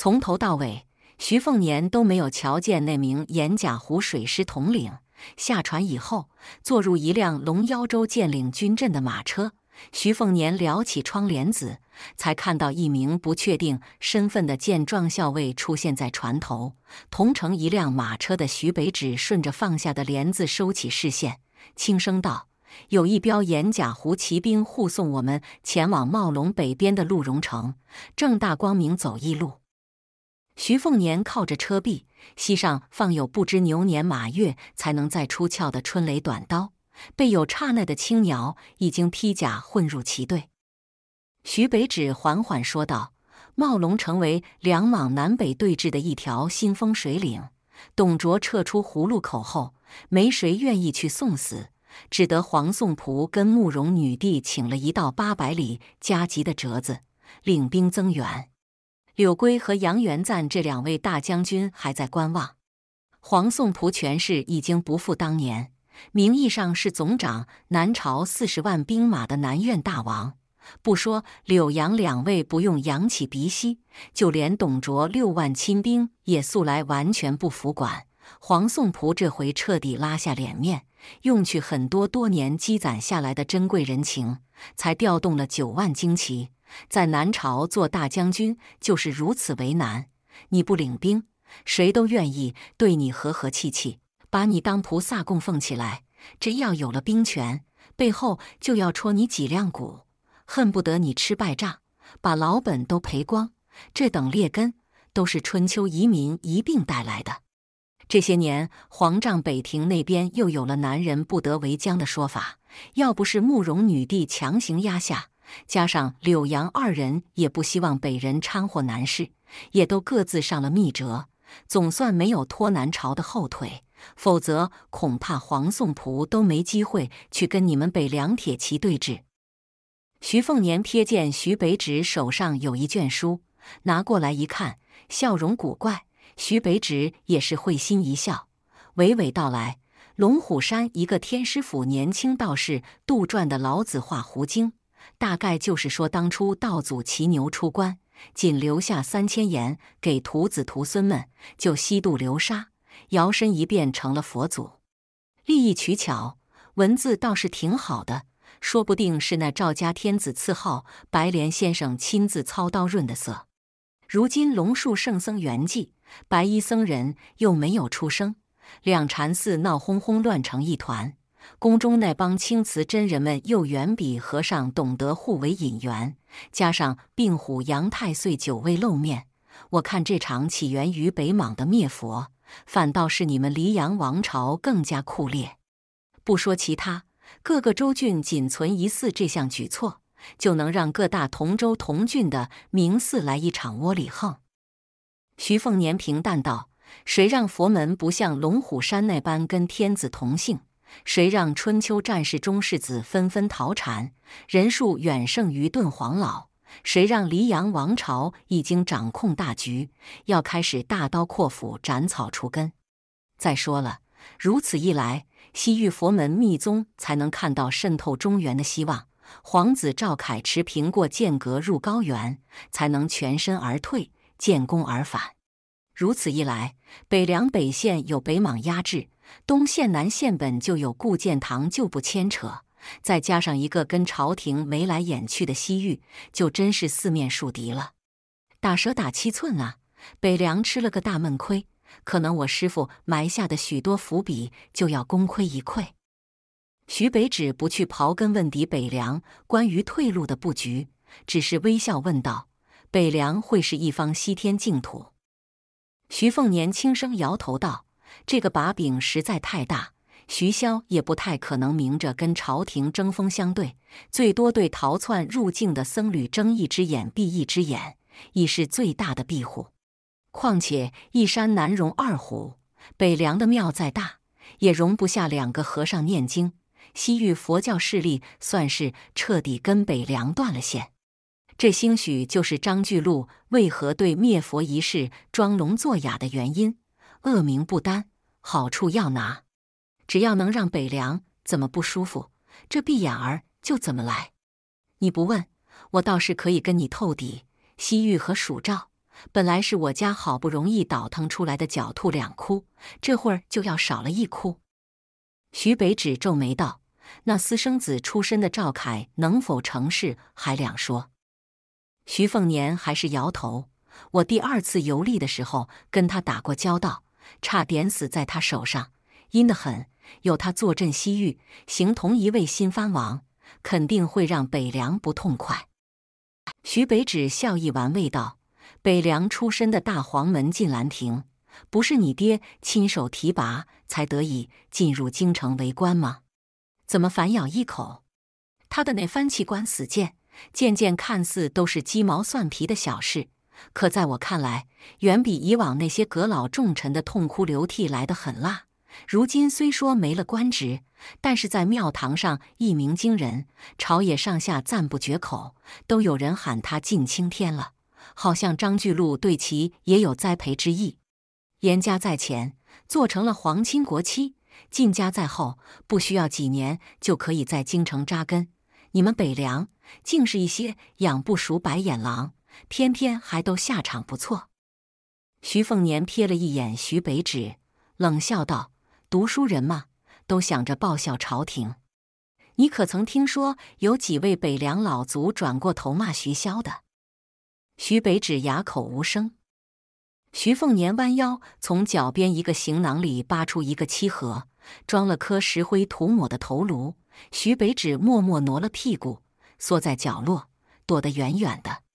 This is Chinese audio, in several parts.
从头到尾，徐凤年都没有瞧见那名偃甲湖水师统领下船以后，坐入一辆龙腰州建领军镇的马车。徐凤年撩起窗帘子，才看到一名不确定身份的健壮校尉出现在船头。同乘一辆马车的徐北枳顺着放下的帘子收起视线，轻声道：“有一彪偃甲湖骑兵护送我们前往茂龙北边的鹿茸城，正大光明走一路。”徐凤年靠着车壁，膝上放有不知牛年马月才能再出鞘的春雷短刀，背有刹那的青鸟，已经披甲混入其队。徐北枳缓缓说道：“茂龙成为两莽南北对峙的一条新风水岭。董卓撤出葫芦口后，没谁愿意去送死，只得黄宋仆跟慕容女帝请了一道八百里加急的折子，领兵增援。”柳圭和杨元赞这两位大将军还在观望。黄宋蒲权势已经不复当年，名义上是总长南朝四十万兵马的南苑大王。不说柳杨两位不用扬起鼻息，就连董卓六万亲兵也素来完全不服管。黄宋蒲这回彻底拉下脸面，用去很多多年积攒下来的珍贵人情，才调动了九万精骑。在南朝做大将军就是如此为难，你不领兵，谁都愿意对你和和气气，把你当菩萨供奉起来；真要有了兵权，背后就要戳你脊梁骨，恨不得你吃败仗，把老本都赔光。这等劣根，都是春秋移民一并带来的。这些年，皇帐北庭那边又有了“男人不得为将”的说法，要不是慕容女帝强行压下。加上柳阳二人也不希望北人掺和南事，也都各自上了密折，总算没有拖南朝的后腿。否则恐怕黄宋蒲都没机会去跟你们北梁铁骑对峙。徐凤年瞥见徐北枳手上有一卷书，拿过来一看，笑容古怪。徐北枳也是会心一笑，娓娓道来：龙虎山一个天师府年轻道士杜撰的《老子化胡经》。大概就是说，当初道祖骑牛出关，仅留下三千言给徒子徒孙们，就西渡流沙，摇身一变成了佛祖。利益取巧，文字倒是挺好的，说不定是那赵家天子赐号白莲先生亲自操刀润的色。如今龙树圣僧圆寂，白衣僧人又没有出声，两禅寺闹哄哄，乱成一团。宫中那帮青瓷真人们又远比和尚懂得互为引缘，加上病虎杨太岁久未露面，我看这场起源于北莽的灭佛，反倒是你们黎阳王朝更加酷烈。不说其他，各个州郡仅存一寺这项举措，就能让各大同州同郡的名寺来一场窝里横。徐凤年平淡道：“谁让佛门不像龙虎山那般跟天子同姓？”谁让春秋战士中世子纷纷逃禅，人数远胜于顿黄老？谁让黎阳王朝已经掌控大局，要开始大刀阔斧斩草除根？再说了，如此一来，西域佛门密宗才能看到渗透中原的希望。皇子赵凯持平过剑阁入高原，才能全身而退，建功而返。如此一来，北凉北线有北莽压制。东线、南线本就有顾建堂，就不牵扯。再加上一个跟朝廷眉来眼去的西域，就真是四面树敌了。打蛇打七寸啊！北凉吃了个大闷亏，可能我师傅埋下的许多伏笔就要功亏一篑。徐北指不去刨根问底北凉关于退路的布局，只是微笑问道：“北凉会是一方西天净土？”徐凤年轻声摇头道。这个把柄实在太大，徐骁也不太可能明着跟朝廷针锋相对，最多对逃窜入境的僧侣睁一只眼闭一只眼，已是最大的庇护。况且一山难容二虎，北凉的庙再大也容不下两个和尚念经。西域佛教势力算是彻底跟北凉断了线。这兴许就是张巨鹿为何对灭佛一事装聋作哑的原因。恶名不单，好处要拿。只要能让北凉怎么不舒服，这闭眼儿就怎么来。你不问我，倒是可以跟你透底。西域和蜀赵本来是我家好不容易倒腾出来的狡兔两窟，这会儿就要少了一窟。徐北枳皱眉道：“那私生子出身的赵凯能否成事，还两说。”徐凤年还是摇头。我第二次游历的时候，跟他打过交道。差点死在他手上，阴得很。有他坐镇西域，形同一位新藩王，肯定会让北凉不痛快。徐北枳笑意玩味道：“北凉出身的大黄门进兰亭，不是你爹亲手提拔才得以进入京城为官吗？怎么反咬一口？他的那番气官，死谏，件件看似都是鸡毛蒜皮的小事。”可在我看来，远比以往那些阁老重臣的痛哭流涕来得狠辣。如今虽说没了官职，但是在庙堂上一鸣惊人，朝野上下赞不绝口，都有人喊他进青天了。好像张巨禄对其也有栽培之意。严家在前做成了皇亲国戚，靳家在后，不需要几年就可以在京城扎根。你们北凉竟是一些养不熟白眼狼！偏偏还都下场不错。徐凤年瞥了一眼徐北枳，冷笑道：“读书人嘛，都想着报效朝廷。你可曾听说有几位北凉老族转过头骂徐骁的？”徐北枳哑口无声。徐凤年弯腰从脚边一个行囊里扒出一个漆盒，装了颗石灰涂抹的头颅。徐北枳默默挪了屁股，缩在角落，躲得远远的。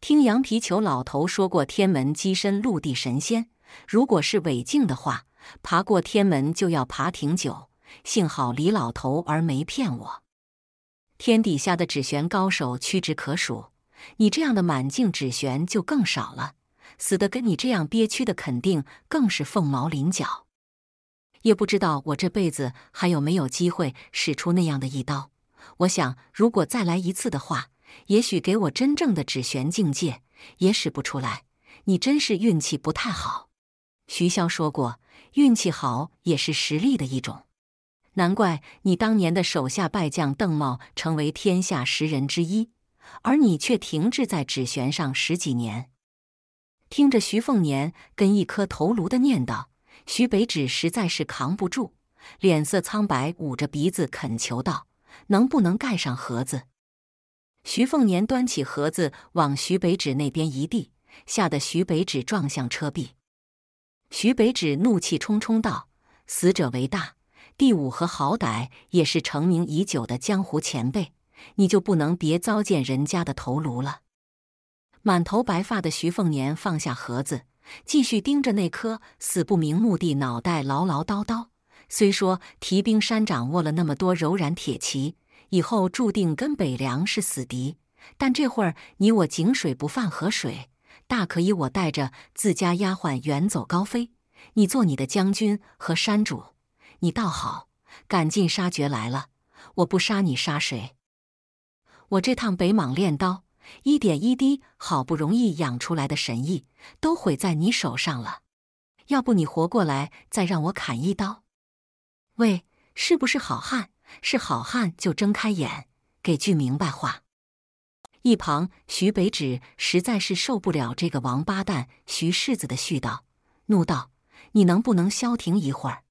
听羊皮球老头说过，天门跻身陆地神仙。如果是伪境的话，爬过天门就要爬挺久。幸好李老头儿没骗我。天底下的指玄高手屈指可数，你这样的满境指玄就更少了。死的跟你这样憋屈的，肯定更是凤毛麟角。也不知道我这辈子还有没有机会使出那样的一刀。我想，如果再来一次的话。也许给我真正的指玄境界也使不出来，你真是运气不太好。徐骁说过，运气好也是实力的一种。难怪你当年的手下败将邓茂成为天下十人之一，而你却停滞在指玄上十几年。听着徐凤年跟一颗头颅的念叨，徐北指实在是扛不住，脸色苍白，捂着鼻子恳求道：“能不能盖上盒子？”徐凤年端起盒子往徐北芷那边一递，吓得徐北芷撞向车壁。徐北芷怒气冲冲道：“死者为大，第五和好歹也是成名已久的江湖前辈，你就不能别糟践人家的头颅了？”满头白发的徐凤年放下盒子，继续盯着那颗死不瞑目的脑袋唠唠叨叨。虽说提兵山掌握了那么多柔软铁骑。以后注定跟北凉是死敌，但这会儿你我井水不犯河水，大可以我带着自家丫鬟远走高飞，你做你的将军和山主，你倒好，赶尽杀绝来了，我不杀你杀谁？我这趟北莽练刀，一点一滴好不容易养出来的神意，都毁在你手上了，要不你活过来再让我砍一刀？喂，是不是好汉？是好汉就睁开眼，给句明白话。一旁徐北枳实在是受不了这个王八蛋徐世子的絮叨，怒道：“你能不能消停一会儿？”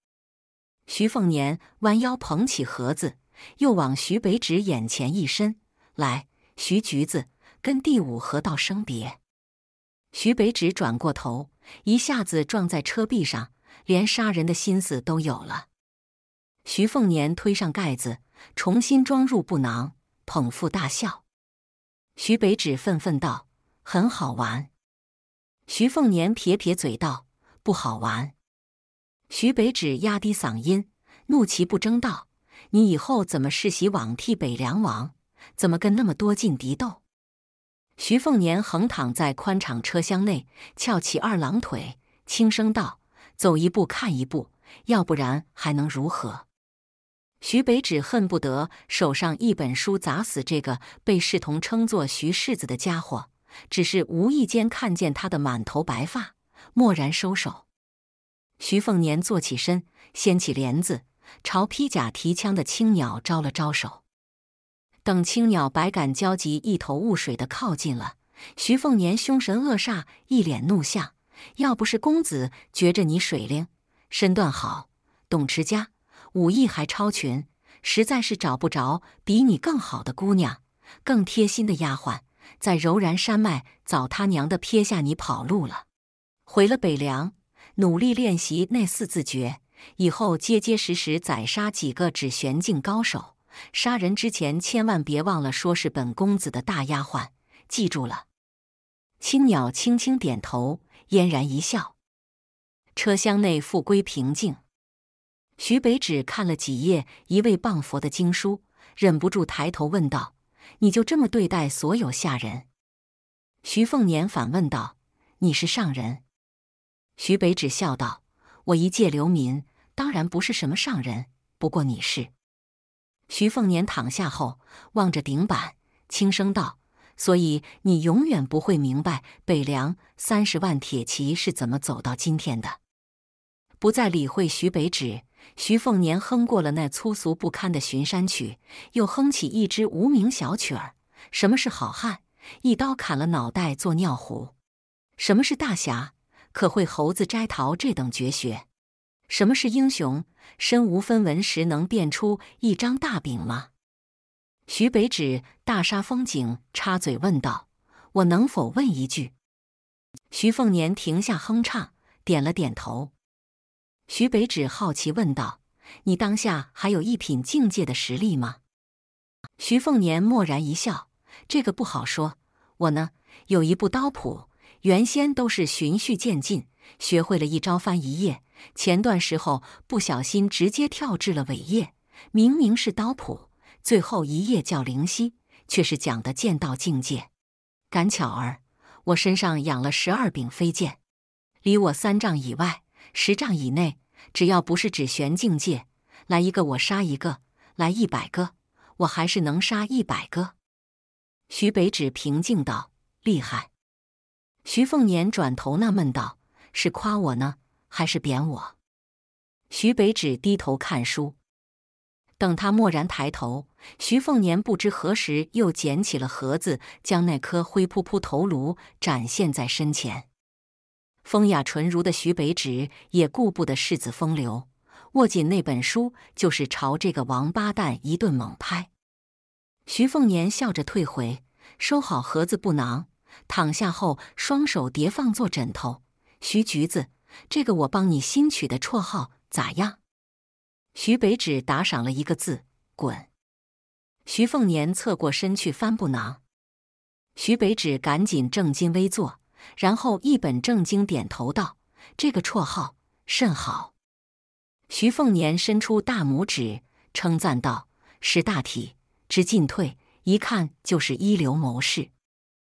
徐凤年弯腰捧起盒子，又往徐北枳眼前一伸：“来，徐橘子，跟第五河道生别。”徐北枳转过头，一下子撞在车壁上，连杀人的心思都有了。徐凤年推上盖子，重新装入布囊，捧腹大笑。徐北枳愤愤道：“很好玩。”徐凤年撇撇嘴道：“不好玩。”徐北枳压低嗓音，怒其不争道：“你以后怎么世袭罔替北凉王？怎么跟那么多劲敌斗？”徐凤年横躺在宽敞车厢内，翘起二郎腿，轻声道：“走一步看一步，要不然还能如何？”徐北枳恨不得手上一本书砸死这个被视同称作徐世子的家伙，只是无意间看见他的满头白发，蓦然收手。徐凤年坐起身，掀起帘子，朝披甲提枪的青鸟招了招手。等青鸟百感交集、一头雾水的靠近了，徐凤年凶神恶煞，一脸怒相。要不是公子觉着你水灵、身段好、懂持家。武艺还超群，实在是找不着比你更好的姑娘、更贴心的丫鬟，在柔然山脉早他娘的撇下你跑路了，回了北凉，努力练习那四字诀，以后结结实实宰杀几个指玄境高手。杀人之前千万别忘了说是本公子的大丫鬟，记住了。青鸟轻轻点头，嫣然一笑，车厢内复归平静。徐北只看了几页一位棒佛的经书，忍不住抬头问道：“你就这么对待所有下人？”徐凤年反问道：“你是上人？”徐北只笑道：“我一介流民，当然不是什么上人。不过你是。”徐凤年躺下后，望着顶板，轻声道：“所以你永远不会明白北凉三十万铁骑是怎么走到今天的。”不再理会徐北只。徐凤年哼过了那粗俗不堪的寻山曲，又哼起一支无名小曲儿。什么是好汉？一刀砍了脑袋做尿壶？什么是大侠？可会猴子摘桃这等绝学？什么是英雄？身无分文时能变出一张大饼吗？徐北指大煞风景插嘴问道：“我能否问一句？”徐凤年停下哼唱，点了点头。徐北芷好奇问道：“你当下还有一品境界的实力吗？”徐凤年默然一笑：“这个不好说。我呢有一部刀谱，原先都是循序渐进，学会了一招翻一页。前段时候不小心直接跳至了尾页，明明是刀谱，最后一页叫灵犀，却是讲的剑道境界。赶巧儿，我身上养了十二柄飞剑，离我三丈以外。”十丈以内，只要不是只玄境界，来一个我杀一个，来一百个，我还是能杀一百个。徐北指平静道：“厉害。”徐凤年转头纳闷道：“是夸我呢，还是贬我？”徐北指低头看书，等他蓦然抬头，徐凤年不知何时又捡起了盒子，将那颗灰扑扑头颅展现在身前。风雅纯如的徐北芷也顾不得世子风流，握紧那本书，就是朝这个王八蛋一顿猛拍。徐凤年笑着退回，收好盒子布囊，躺下后双手叠放做枕头。徐橘子，这个我帮你新取的绰号，咋样？徐北芷打赏了一个字：滚。徐凤年侧过身去翻布囊，徐北芷赶紧正襟危坐。然后一本正经点头道：“这个绰号甚好。”徐凤年伸出大拇指称赞道：“识大体，知进退，一看就是一流谋士。”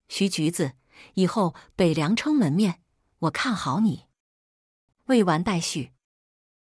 徐局子，以后北凉撑门面，我看好你。未完待续。